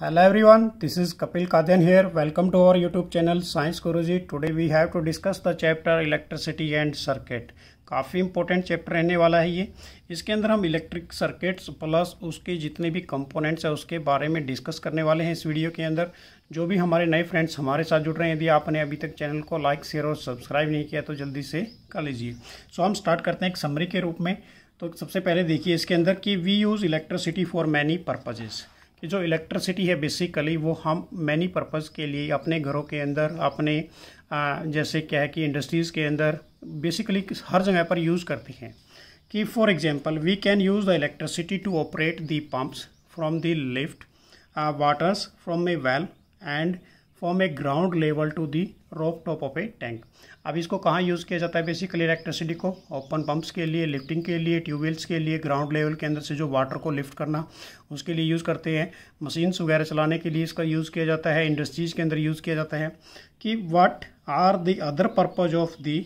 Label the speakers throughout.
Speaker 1: Hello everyone this is Kapil Kaden here welcome to our YouTube channel science Guruji today we have to discuss the chapter electricity and circuit काफ़ी important chapter रहने वाला है ये इसके अंदर हम इलेक्ट्रिक सर्किट्स प्लस उसके जितने भी कंपोनेंट्स हैं उसके बारे में डिस्कस करने वाले हैं इस वीडियो के अंदर जो भी हमारे नए फ्रेंड्स हमारे साथ जुड़ रहे हैं यदि आपने अभी तक चैनल को लाइक शेयर और सब्सक्राइब नहीं किया तो जल्दी से कर लीजिए सो हम स्टार्ट करते हैं एक समरी के रूप में तो सबसे पहले देखिए इसके अंदर कि we use electricity for many purposes जो इलेक्ट्रिसिटी है बेसिकली वो हम मैनी पर्पज़ के लिए अपने घरों के अंदर अपने जैसे क्या है कि इंडस्ट्रीज़ के अंदर बेसिकली हर जगह पर यूज़ करती हैं कि for example we can use the electricity to operate the pumps from the lift waters from a well and form a ground level to the rope top of a tank अब इसको कहाँ use किया जाता है basically electricity को open pumps के लिए lifting के लिए ट्यूबवेल्स के लिए ग्राउंड लेवल के अंदर से जो वाटर को लिफ्ट करना उसके लिए यूज़ करते हैं मशीन्स वगैरह चलाने के लिए इसका यूज़ किया जाता है इंडस्ट्रीज़ के अंदर यूज़ किया जाता है कि what are the other purpose of the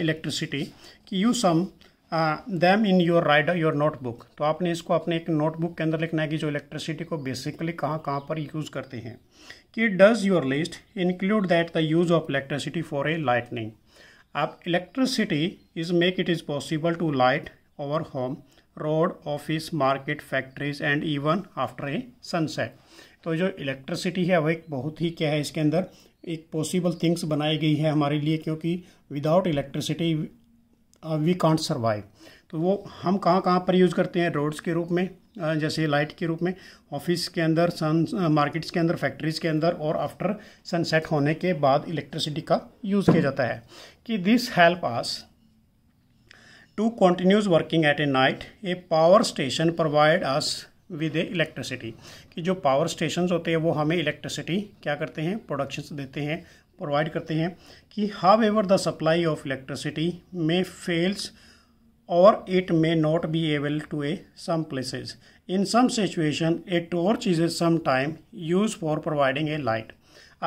Speaker 1: electricity कि you some them in your rider your notebook तो आपने इसको अपने एक नोटबुक के अंदर लिखना है कि जो इलेक्ट्रिसिटी को बेसिकली कहाँ कहाँ पर यूज़ करते हैं कि does your list include that the use of electricity for a lightning आप electricity is make it is possible to light over home road office market factories and even after a sunset तो जो electricity है वह एक बहुत ही क्या है इसके अंदर एक पॉसिबल थिंग्स बनाई गई है हमारे लिए क्योंकि without electricity we can't survive तो वो हम कहाँ कहाँ पर यूज़ करते हैं रोड्स के रूप में uh, जैसे लाइट के रूप में ऑफिस के अंदर सन मार्केट्स uh, के अंदर फैक्ट्रीज़ के अंदर और आफ्टर सनसेट होने के बाद इलेक्ट्रिसिटी का यूज़ किया जाता है कि this help us to continues working at a night a power station provide us with a electricity कि जो पावर स्टेशन होते हैं वो हमें इलेक्ट्रिसिटी क्या करते हैं प्रोडक्शन देते हैं प्रोवाइड करते हैं कि however the supply of electricity may fails और it may not be able to a some places in some situation a torch is a some time use for providing a light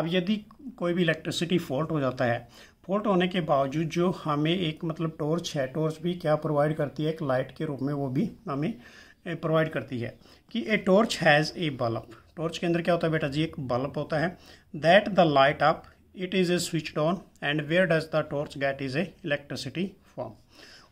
Speaker 1: अब यदि कोई भी electricity fault हो जाता है fault होने के बावजूद जो हमें एक मतलब टॉर्च है टॉर्च भी क्या प्रोवाइड करती है एक लाइट के रूप में वो भी हमें प्रोवाइड करती है कि a torch has a bulb torch के अंदर क्या होता है बेटा जी एक बल्ब होता है that the light up it is a switch on and where does the torch get is a electricity form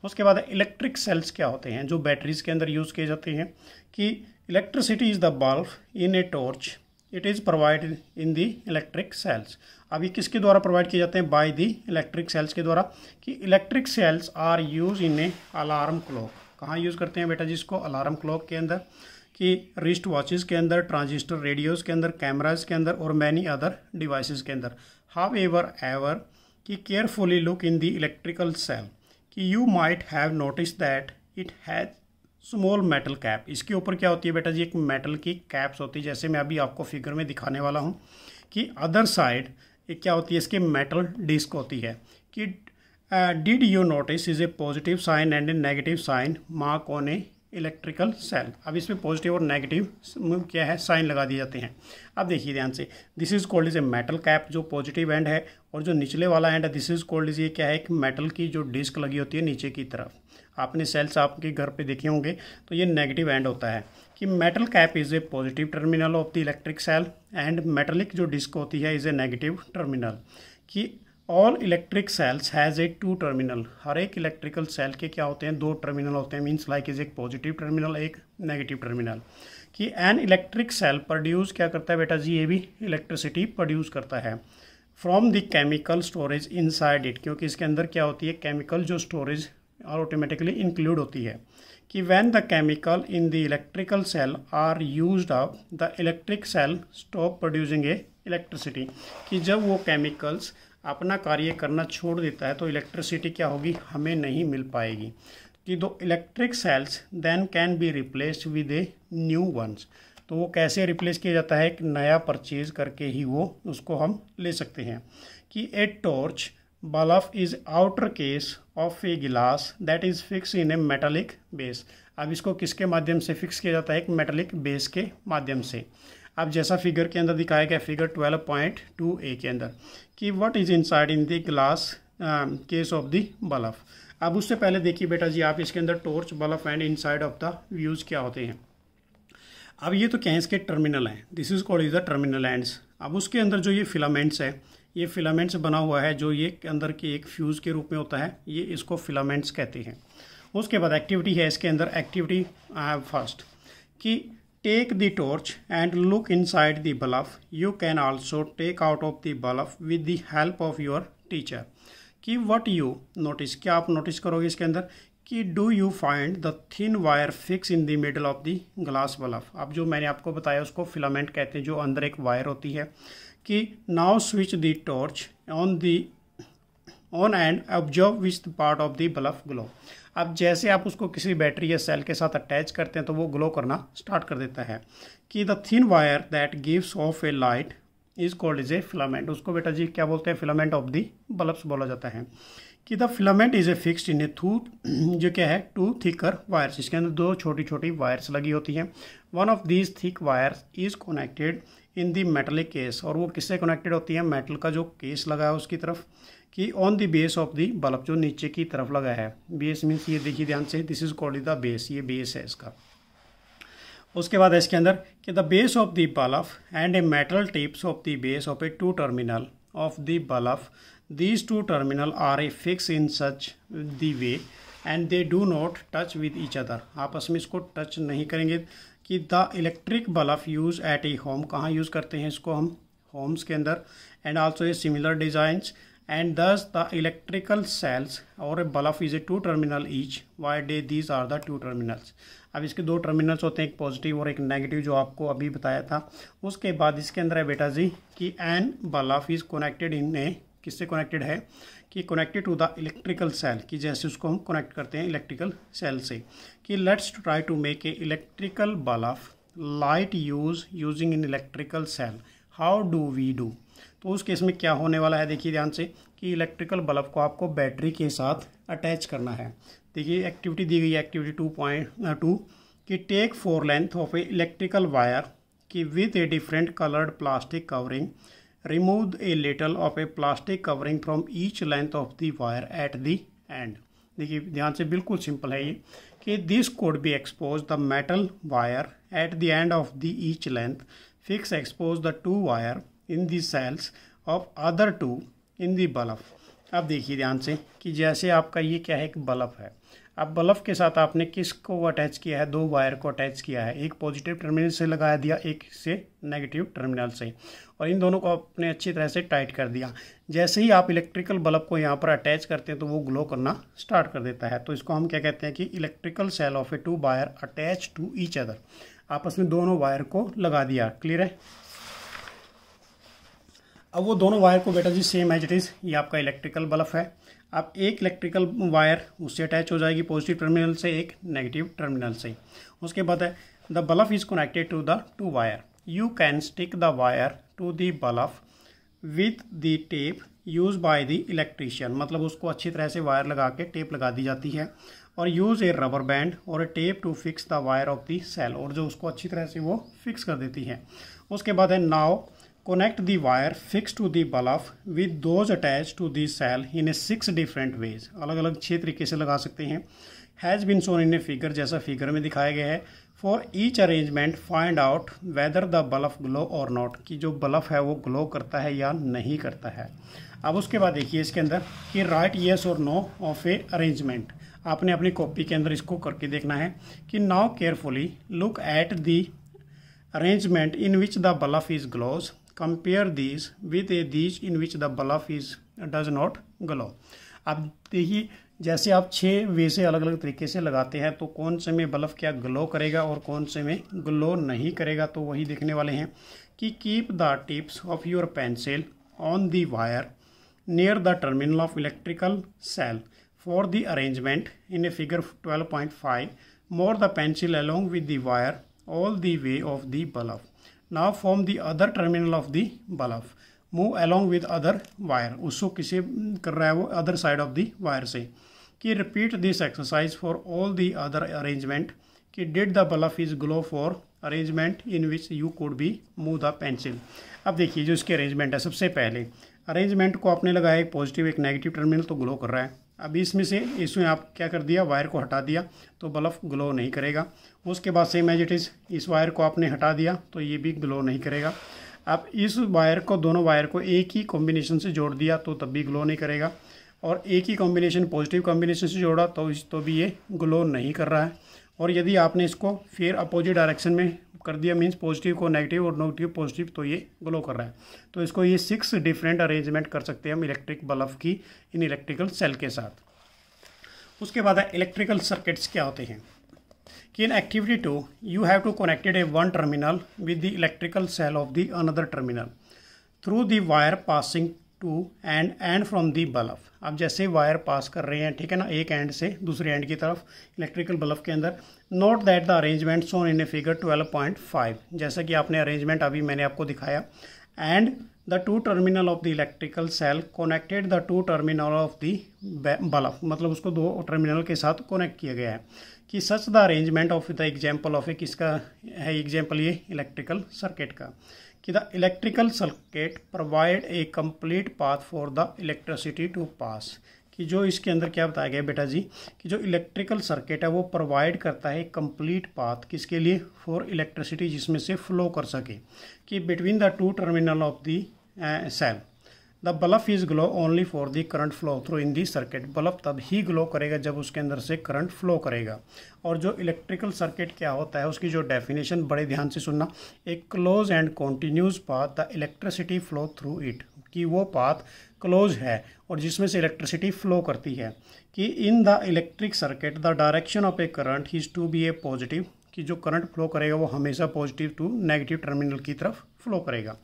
Speaker 1: उसके बाद इलेक्ट्रिक सेल्स क्या होते हैं जो बैटरीज के अंदर यूज़ किए जाते हैं कि electricity is the bulb in a torch it is provide in the electric cells अब ये किसके द्वारा प्रोवाइड किए जाते हैं बाय द इलेक्ट्रिक सेल्स के द्वारा कि electric cells are use in a alarm clock कहाँ यूज़ करते हैं बेटा जिसको अलार्म क्लॉक के अंदर कि रिस्ट वॉचेस के अंदर ट्रांजिस्टर रेडियोज़ के अंदर कैमराज के अंदर और मैनी अदर डिवाइसेस के अंदर एवर एवर कि carefully look in the electrical cell कि you might have notice that it has small metal cap इसके ऊपर क्या होती है बेटा जी एक मेटल की कैप्स होती है जैसे मैं अभी आपको फिगर में दिखाने वाला हूँ कि अदर साइड एक क्या होती है इसके मेटल डिस्क होती है कि did you notice is a positive sign and a negative sign mark on a electrical cell अब इसमें पॉजिटिव और नेगेटिव क्या है साइन लगा दिए जाते हैं अब देखिए ध्यान से this is called is a metal cap जो पॉजिटिव एंड है और जो निचले वाला एंड है दिस इज कॉल्ड इज ये क्या है एक मेटल की जो डिस्क लगी होती है नीचे की तरफ आपने सेल्स आपके घर पे देखे होंगे तो ये नेगेटिव एंड होता है कि metal cap is a positive terminal of the electric cell and metallic जो डिस्क होती है इज़ ए नेगेटिव टर्मिनल कि all electric cells has a two terminal हर एक इलेक्ट्रिकल सेल के क्या होते हैं दो टर्मिनल होते हैं मीन्स लाइक इज एक पॉजिटिव टर्मिनल एक नेगेटिव टर्मिनल कि एन इलेक्ट्रिक सेल प्रोड्यूस क्या करता है बेटा जी ये भी इलेक्ट्रिसिटी प्रोड्यूस करता है from the chemical storage inside it क्योंकि इसके अंदर क्या होती है केमिकल जो स्टोरेज ऑटोमेटिकली इंक्लूड होती है कि when the chemical in the electrical cell are use up the electric cell stop producing a electricity कि जब वो केमिकल्स अपना कार्य करना छोड़ देता है तो इलेक्ट्रिसिटी क्या होगी हमें नहीं मिल पाएगी कि दो electric cells then can be replaced with a new ones तो वो कैसे रिप्लेस किया जाता है एक नया परचेज करके ही वो उसको हम ले सकते हैं कि a torch bulb is outer case of a glass that is fix in a metallic base अब इसको किसके माध्यम से फिक्स किया जाता है एक मेटलिक बेस के माध्यम से अब जैसा फिगर के अंदर दिखाया गया फिगर 12.2 ए के अंदर कि what is inside in the glass case of the bulb अब उससे पहले देखिए बेटा जी आप इसके अंदर torch bulb and inside of the views क्या होते हैं अब ये तो क्या है इसके टर्मिनल हैं this is called is the terminal ends अब उसके अंदर जो ये फिलामेंट्स है ये फिलामेंट्स बना हुआ है जो ये अंदर के एक फ्यूज़ के रूप में होता है ये इसको फिलामेंट्स कहते हैं उसके बाद एक्टिविटी है इसके अंदर एक्टिविटी फर्स्ट uh, कि take the torch and look inside the bluff you can also take out of the bluff with the help of your teacher कि वट यू नोटिस क्या आप नोटिस करोगे इसके अंदर कि do you find the thin wire fix in the middle of the glass bulb अब जो मैंने आपको बताया उसको फिलामेंट कहते हैं जो अंदर एक वायर होती है कि now switch the torch on the on and observe which part of the bulb glow अब जैसे आप उसको किसी बैटरी या सेल के साथ अटैच करते हैं तो वो ग्लो करना स्टार्ट कर देता है कि the thin wire that gives off a light is called is a filament उसको बेटा जी क्या बोलते हैं फिलामेंट ऑफ दी बल्ब्स बोला जाता है कि the filament is a fixed in a through जो क्या है टू थिकर वायर्स इसके अंदर दो छोटी छोटी वायर्स लगी होती हैं one of these thick wires is connected in the metallic case और वो किससे कनेक्टेड होती है मेटल का जो केस लगा है उसकी तरफ कि on the base of the bulb जो नीचे की तरफ लगा है बेस मीन्स ये देखिए ध्यान से this is called the base ये बेस है इसका उसके बाद इसके अंदर कि the base of the bulb and a metal tips of the base of a two terminal of the bulb these two terminal are a fix in such the way and they do not touch with each other आपस में इसको touch नहीं करेंगे कि the electric bulb use at a home कहाँ use करते हैं इसको हम होम्स के अंदर and also a similar designs and thus the electrical cells और bulb is a two terminal each wide these are the two terminals अब इसके दो टर्मिनल्स होते हैं एक पॉजिटिव और एक नेगेटिव जो आपको अभी बताया था उसके बाद इसके अंदर है बेटा जी कि an bulb is connected in a किससे कनेक्टेड है कि connected to the electrical cell कि जैसे उसको हम कनेक्ट करते हैं इलेक्ट्रिकल सेल से कि let's try to make a electrical bulb light use using in electrical cell how do we do तो उस केस में क्या होने वाला है देखिए ध्यान से कि इलेक्ट्रिकल बल्ब को आपको बैटरी के साथ अटैच करना है देखिए एक्टिविटी दी गई एक्टिविटी टू पॉइंट टू कि take four length of a electrical wire कि with a different coloured plastic covering remove a little of a plastic covering from each length of the wire at the end देखिए ध्यान से बिल्कुल simple है ये कि this could be expose the metal wire at the end of the each length fix expose the two wire in the cells of other two in the bulb अब देखिए ध्यान से कि जैसे आपका ये क्या है एक बल्ब है अब बल्ब के साथ आपने किस को अटैच किया है दो वायर को अटैच किया है एक पॉजिटिव टर्मिनल से लगाया दिया एक से नेगेटिव टर्मिनल से और इन दोनों को आपने अच्छी तरह से टाइट कर दिया जैसे ही आप इलेक्ट्रिकल बल्ब को यहाँ पर अटैच करते हैं तो वो ग्लो करना स्टार्ट कर देता है तो इसको हम क्या कहते हैं कि electrical cell of a two wire attach to each other आपस में दोनों वायर को लगा दिया क्लियर है अब वो दोनों वायर को बेटा जी सेम है इज ये आपका इलेक्ट्रिकल बल्ब है अब एक इलेक्ट्रिकल वायर उससे अटैच हो जाएगी पॉजिटिव टर्मिनल से एक नेगेटिव टर्मिनल से उसके बाद है the bulb is connected to the two wire you can stick the wire to the bulb with the tape use by the electrician मतलब उसको अच्छी तरह से वायर लगा के टेप लगा दी जाती है और यूज़ ए रबर बैंड और a tape to fix the wire of the cell और जो उसको अच्छी तरह से वो फिक्स कर देती है उसके बाद है नाव Connect the wire fixed to the bluff with those attached to the cell in a six different ways. अलग अलग छः तरीके से लगा सकते हैं has been shown in a figure जैसा फिगर में दिखाया गया है for each arrangement find out whether the bulb glow और नॉट कि जो बल्फ है वो ग्लो करता है या नहीं करता है अब उसके बाद देखिए इसके अंदर कि राइट येस और नो ऑफ ए अरेंजमेंट आपने अपनी कॉपी के अंदर इसको करके देखना है कि now carefully look at the arrangement in which the bulb is glows compare this with a these in which the bulb is does not glow अब देखिए जैसे आप छः वे से अलग अलग तरीके से लगाते हैं तो कौन से में बल्फ क्या ग्लो करेगा और कौन से में ग्लो नहीं करेगा तो वही देखने वाले हैं कि keep the tips of your pencil on the wire near the terminal of electrical cell for the arrangement in a figure 12.5 more the pencil along with the wire all the way of the bulb now form the other terminal of the bulb move along with other wire उसको किसे कर रहा है वो other side of the wire से कि repeat this exercise for all the other arrangement कि did the bulb is glow for arrangement in which you could be move the pencil अब देखिए जो इसके arrangement है सबसे पहले arrangement को आपने लगाया एक positive एक negative terminal तो glow कर रहा है अब इसमें से इसमें आप क्या कर दिया वायर को हटा दिया तो बल्ब ग्लो नहीं करेगा उसके बाद सेम एज इट इज़ इस वायर को आपने हटा दिया तो ये भी ग्लो नहीं करेगा आप इस वायर को दोनों वायर को एक ही कॉम्बिनेशन से जोड़ दिया तो तब भी ग्लो नहीं करेगा और एक ही कॉम्बिनेशन पॉजिटिव कॉम्बिनेशन से जोड़ा तो इस तो भी ये ग्लो नहीं कर रहा है और यदि आपने इसको फिर अपोजिट डायरेक्शन में कर दिया मीन्स पॉजिटिव को नेगेटिव और नेगेटिव पॉजिटिव तो ये ग्लो कर रहा है तो इसको ये सिक्स डिफरेंट अरेंजमेंट कर सकते हैं हम इलेक्ट्रिक बल्ब की इन इलेक्ट्रिकल सेल के साथ उसके बाद है इलेक्ट्रिकल सर्किट्स क्या होते हैं कि in activity two you have to connected a one terminal with the electrical cell of the another terminal through the wire passing to end end from the bulb अब जैसे वायर पास कर रहे हैं ठीक है ना एक एंड से दूसरे एंड की तरफ इलेक्ट्रिकल बल्ब के अंदर note that the arrangement shown in a figure 12.5 जैसा कि आपने अरेंजमेंट अभी मैंने आपको दिखाया and the two terminal of the electrical cell connected the two terminal of the bulb मतलब उसको दो टर्मिनल के साथ कोनेक्ट किया गया है कि such the arrangement of the example of a किसका है एग्जाम्पल ये इलेक्ट्रिकल सर्किट का कि the electrical circuit provide a complete path for the electricity to pass कि जो इसके अंदर क्या बताया गया बेटा जी कि जो इलेक्ट्रिकल सर्किट है वो प्रोवाइड करता है कंप्लीट पाथ किसके लिए फॉर इलेक्ट्रिसिटी जिसमें से फ्लो कर सके कि between the two terminal of the cell the bulb is glow only for the current flow through in the circuit bulb तब ही ग्लो करेगा जब उसके अंदर से करंट फ्लो करेगा और जो इलेक्ट्रिकल सर्किट क्या होता है उसकी जो डेफिनेशन बड़े ध्यान से सुनना एक close and continuous path the electricity flow through it कि वो पाथ क्लोज है और जिसमें से इलेक्ट्रिसिटी फ्लो करती है कि in the electric circuit the direction of a current is to be a positive कि जो करंट फ्लो करेगा वो हमेशा पॉजिटिव टू नेगेटिव टर्मिनल की तरफ फ्लो करेगा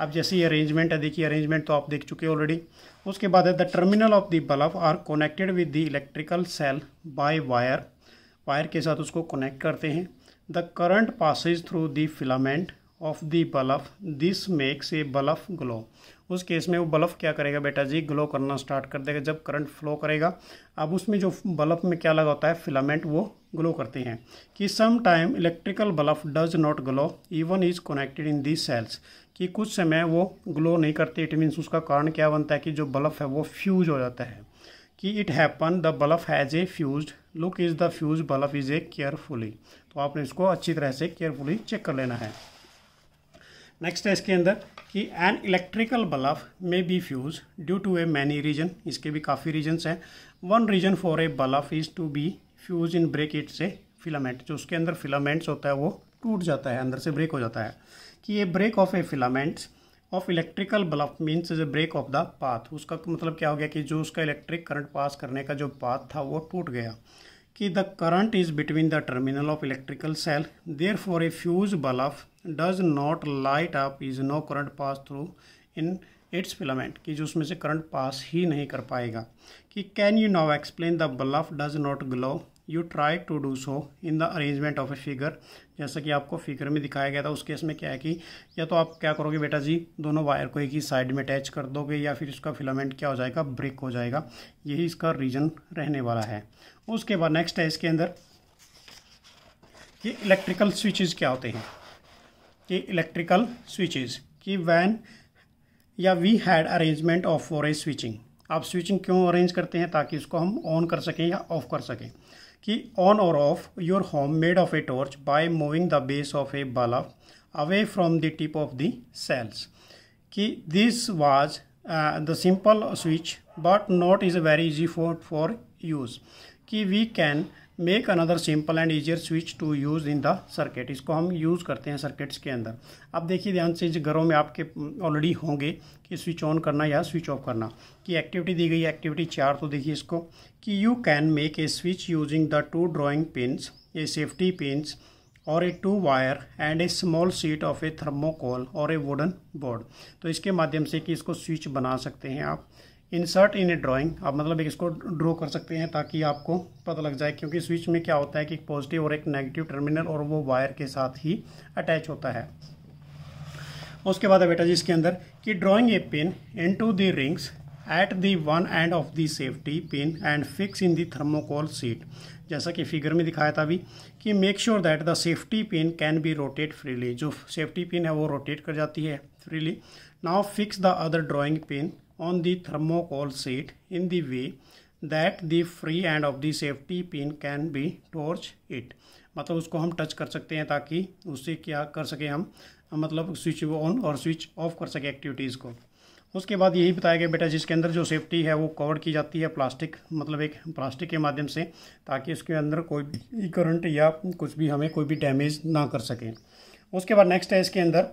Speaker 1: अब जैसे ये अरेंजमेंट है देखिए अरेंजमेंट तो आप देख चुके हैं ऑलरेडी उसके बाद है the terminal of the bulb are connected with the electrical cell by wire wire के साथ उसको कनेक्ट करते हैं the current passes through the filament of the bulb this makes a bulb glow उस केस में वो बल्ब क्या करेगा बेटा जी ग्लो करना स्टार्ट कर देगा जब करंट फ्लो करेगा अब उसमें जो बल्ब में क्या लगा होता है फिलामेंट वो ग्लो करते हैं कि some time electrical bulb does not glow even is connected in the cells कि कुछ समय वो ग्लो नहीं करते इट मीन्स उसका कारण क्या बनता है कि जो बल्फ है वो फ्यूज हो जाता है कि it happen the bulb has a fuse look is the fuse bulb is a carefully तो आपने इसको अच्छी तरह से केयरफुली चेक कर लेना है नेक्स्ट है इसके अंदर कि an electrical bulb may be fuse due to a many reason इसके भी काफ़ी रीजन्स हैं one reason for a bulb is to be fuse in break it से फिलामेंट जो उसके अंदर फिलामेंट्स होता है वो टूट जाता है अंदर से ब्रेक हो जाता है कि a break of a filaments of electrical bulb means is a break of the path उसका मतलब क्या हो गया कि जो उसका इलेक्ट्रिक करंट पास करने का जो पाथ था वो टूट गया कि the current is between the terminal of electrical cell therefore a fuse bulb does not light up is no current pass through in its filament कि जो उसमें से करंट पास ही नहीं कर पाएगा कि can you now explain the bulb does not glow you try to do so in the arrangement of a figure जैसा कि आपको फिगर में दिखाया गया था उस केस में क्या है कि या तो आप क्या करोगे बेटा जी दोनों वायर को एक ही साइड में अटैच कर दोगे या फिर इसका फिलामेंट क्या हो जाएगा ब्रेक हो जाएगा यही इसका रीजन रहने वाला है उसके बाद नेक्स्ट है इसके अंदर कि इलेक्ट्रिकल स्विचेज क्या होते हैं कि इलेक्ट्रिकल स्विचेज कि वैन या we had arrangement of for a switching आप स्विचिंग क्यों अरेंज करते हैं ताकि उसको हम ऑन कर सकें या ऑफ कर सकें key on or off your home made of a torch by moving the base of a balla away from the tip of the cells. Key this was uh, the simple switch but not is very easy for, for use कि we can make another simple and easier switch to use in the circuit इसको हम use करते हैं circuits के अंदर अब देखिए ध्यान से घरों में आपके ऑलरेडी होंगे कि स्विच ऑन करना या स्विच ऑफ करना कि एक्टिविटी दी गई एक्टिविटी चार तो देखिए इसको कि you can make a switch using the two drawing pins a safety pins और a two wire and a small sheet of a thermocol और ए वुडन बोर्ड तो इसके माध्यम से कि इसको स्विच बना सकते हैं आप इंसर्ट इन ए ड्राइंग आप मतलब इसको ड्रॉ कर सकते हैं ताकि आपको पता लग जाए क्योंकि स्विच में क्या होता है कि एक पॉजिटिव और एक नेगेटिव टर्मिनल और वो वायर के साथ ही अटैच होता है उसके बाद है बेटा जी इसके अंदर कि drawing a pin into the rings at the one end of the safety pin and fix in the thermocol sheet जैसा कि फिगर में दिखाया था अभी कि make sure that the safety pin can be rotate freely जो safety pin है वो रोटेट कर जाती है freely now fix the other drawing pin on the thermocol sheet in the way that the free end of the safety pin can be touch it मतलब उसको हम touch कर सकते हैं ताकि उससे क्या कर सकें हम मतलब स्विच ऑन और स्विच ऑफ कर सकें एक्टिविटीज़ को उसके बाद यही बताया गया बेटा जिसके अंदर जो सेफ्टी है वो कवर की जाती है प्लास्टिक मतलब एक प्लास्टिक के माध्यम से ताकि उसके अंदर कोई भी करंट या कुछ भी हमें कोई भी डैमेज ना कर सकें उसके बाद नेक्स्ट है इसके अंदर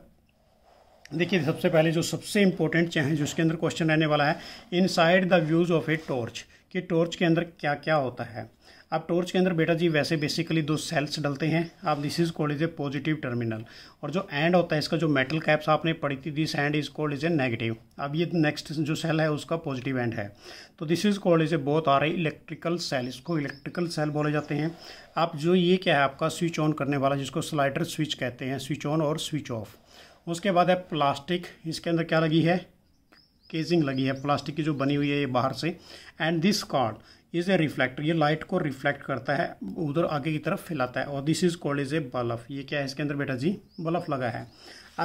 Speaker 1: देखिए सबसे पहले जो सबसे इंपॉर्टेंट चाहे जो इसके अंदर क्वेश्चन रहने वाला है inside the views of a torch कि टॉर्च के अंदर क्या क्या होता है अब टॉर्च के अंदर बेटा जी वैसे बेसिकली दो सेल्स डलते हैं आप this is called is a positive terminal और जो एंड होता है इसका जो मेटल कैप्स आपने पढ़ी थी this end is called is a negative अब ये नेक्स्ट जो सेल है उसका पॉजिटिव एंड है तो this is called is a बहुत आ रहे इलेक्ट्रिकल सेल इसको इलेक्ट्रिकल सेल बोले जाते हैं आप जो ये क्या है आपका स्विच ऑन करने वाला जिसको स्लाइडर स्विच कहते हैं स्विच ऑन और स्विच ऑफ उसके बाद है प्लास्टिक इसके अंदर क्या लगी है केजिंग लगी है प्लास्टिक की जो बनी हुई है ये बाहर से and this card is a reflector ये लाइट को रिफ्लेक्ट करता है उधर आगे की तरफ फैलाता है और this is called is a bulb ये क्या है इसके अंदर बेटा जी बल्फ लगा है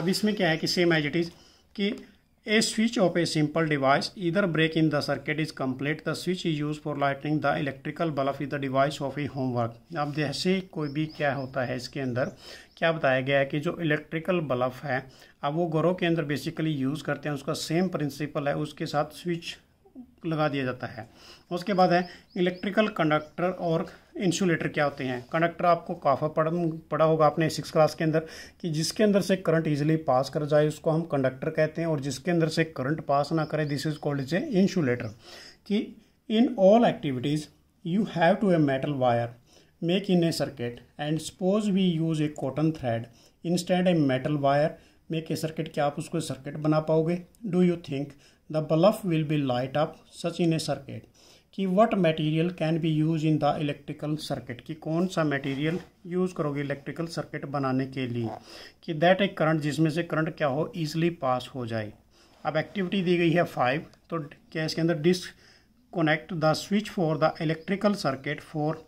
Speaker 1: अब इसमें क्या है कि सेम एज इट इज़ कि A switch of a simple device, either break in the circuit is complete. The switch is used for lighting the electrical bulb is the device of a homework. अब जैसे कोई भी क्या होता है इसके अंदर क्या बताया गया है कि जो इलेक्ट्रिकल बल्ब है अब वो घरों के अंदर बेसिकली यूज़ करते हैं उसका सेम प्रिंसिपल है उसके साथ स्विच लगा दिया जाता है उसके बाद है इलेक्ट्रिकल कंडक्टर और इंसुलेटर क्या होते हैं कंडक्टर आपको काफ़ा पढ़ पढ़ा होगा आपने सिक्स क्लास के अंदर कि जिसके अंदर से करंट ईजिली पास कर जाए उसको हम कंडक्टर कहते हैं और जिसके अंदर से करंट पास ना करे this is called is a insulator कि in all activities you have to a metal wire in a circuit and suppose we use a cotton thread instead a metal wire make a circuit क्या आप उसको circuit बना पाओगे do you think the bluff will be light up such in a circuit कि what material can be use in the electrical circuit कि कौन सा material use करोगे इलेक्ट्रिकल सर्किट बनाने के लिए कि दैट एक करंट जिसमें से करंट क्या हो ईजिली पास हो जाए अब एक्टिविटी दी गई है फाइव तो क्या इसके अंदर disconnect the switch for the electrical circuit for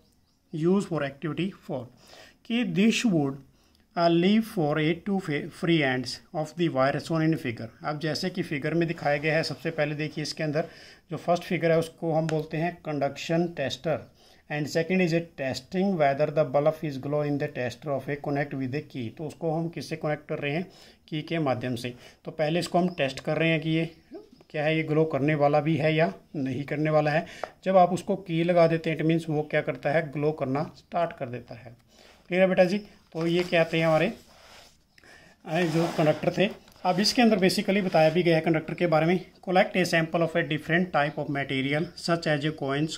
Speaker 1: use for activity for कि this would a for for to to free ends of the wires shown in figure अब जैसे कि फिगर में दिखाया गया है सबसे पहले देखिए इसके अंदर जो फर्स्ट फिगर है उसको हम बोलते हैं conduction tester and second is a testing whether the bulb is glow in the tester of a connect with a key तो उसको हम किससे कनेक्ट कर रहे हैं की के माध्यम से तो पहले इसको हम टेस्ट कर रहे हैं कि ये क्या है ये ग्लो करने वाला भी है या नहीं करने वाला है जब आप उसको की लगा देते हैं इट मीन्स वो क्या करता है ग्लो करना स्टार्ट कर देता है क्लियर है बेटा जी तो ये क्या थे हमारे जो कंडक्टर थे अब इसके अंदर बेसिकली बताया भी गया है कंडक्टर के बारे में collect a sample of a different type of material such as a coins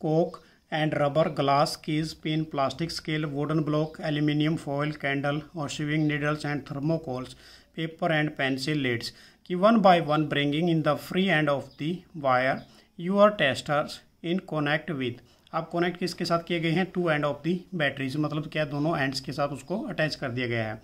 Speaker 1: कोक and rubber glass keys pin plastic scale wooden block aluminium foil candle और sewing needles and thermocols paper and pencil leads कि one by one bringing in the free end of the wire you are testers in connect with अब connect किसके साथ किए गए हैं two end of the batteries मतलब क्या दोनों एंड्स के साथ उसको अटैच कर दिया गया है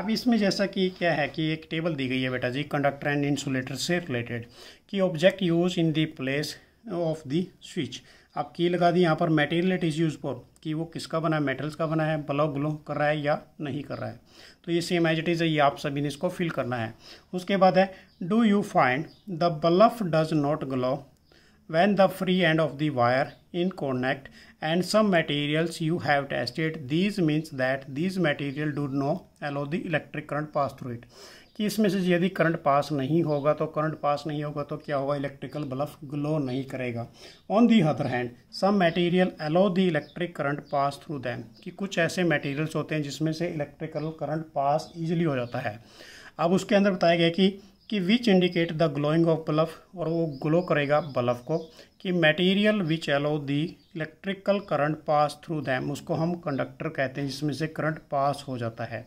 Speaker 1: अब इसमें जैसा कि क्या है कि एक टेबल दी गई है बेटा जी कंडक्टर एंड इंसुलेटर से रिलेटेड कि object use in the place of the switch आप की लगा दी यहाँ पर material it is use for कि वो किसका बना है मेटल्स का बना है ब्लॉक ग्लो कर रहा है या नहीं कर रहा है तो ये सेम एज इट इज़ है ये आप सभी ने इसको फिल करना है उसके बाद है do you find the bulb does not glow when the free end of the wire in connect and some materials you have tested these means that these material do not allow the electric current pass through it कि इसमें से यदि current pass नहीं होगा तो current pass नहीं होगा तो क्या होगा इलेक्ट्रिकल बल्ब ग्लो नहीं करेगा on the other hand some material allow the electric current pass through them कि कुछ ऐसे मटेरियल्स होते हैं जिसमें से इलेक्ट्रिकल करंट पास इजीली हो जाता है अब उसके अंदर बताया गया कि कि which indicate the glowing of bulb और वो ग्लो करेगा बल्ब को कि material which allow the electrical current pass through them उसको हम कंडक्टर कहते हैं जिसमें से करंट पास हो जाता है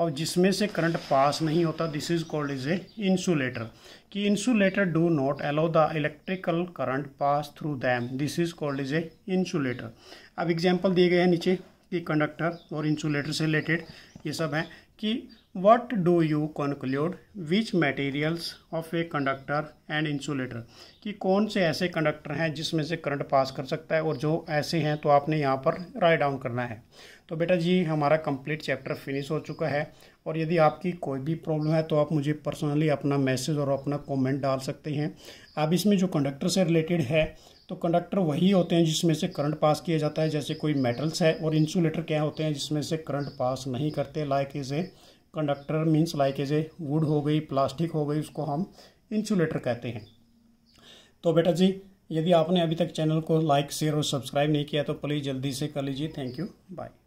Speaker 1: और जिसमें से करंट पास नहीं होता this is called is a insulator कि insulator do not allow the electrical current pass through them this is called is a insulator अब एग्जाम्पल दिए गए हैं नीचे कि कंडक्टर और इंसुलेटर से रिलेटेड ये सब हैं कि what do you conclude which materials of a conductor and insulator कि कौन से ऐसे कंडक्टर हैं जिसमें से करंट पास कर सकता है और जो ऐसे हैं तो आपने यहाँ पर राइट डाउन करना है तो बेटा जी हमारा कंप्लीट चैप्टर फिनिश हो चुका है और यदि आपकी कोई भी प्रॉब्लम है तो आप मुझे पर्सनली अपना मैसेज और अपना कमेंट डाल सकते हैं अब इसमें जो कंडक्टर से रिलेटेड है तो कंडक्टर वही होते हैं जिसमें से करंट पास किया जाता है जैसे कोई मेटल्स है और इंसुलेटर क्या होते हैं जिसमें से करंट पास नहीं करते like is a conductor means like as a wood हो गई प्लास्टिक हो गई उसको हम इंसुलेटर कहते हैं तो बेटा जी यदि आपने अभी तक चैनल को लाइक शेयर और सब्सक्राइब नहीं किया तो प्लीज़ जल्दी से कर लीजिए थैंक यू बाय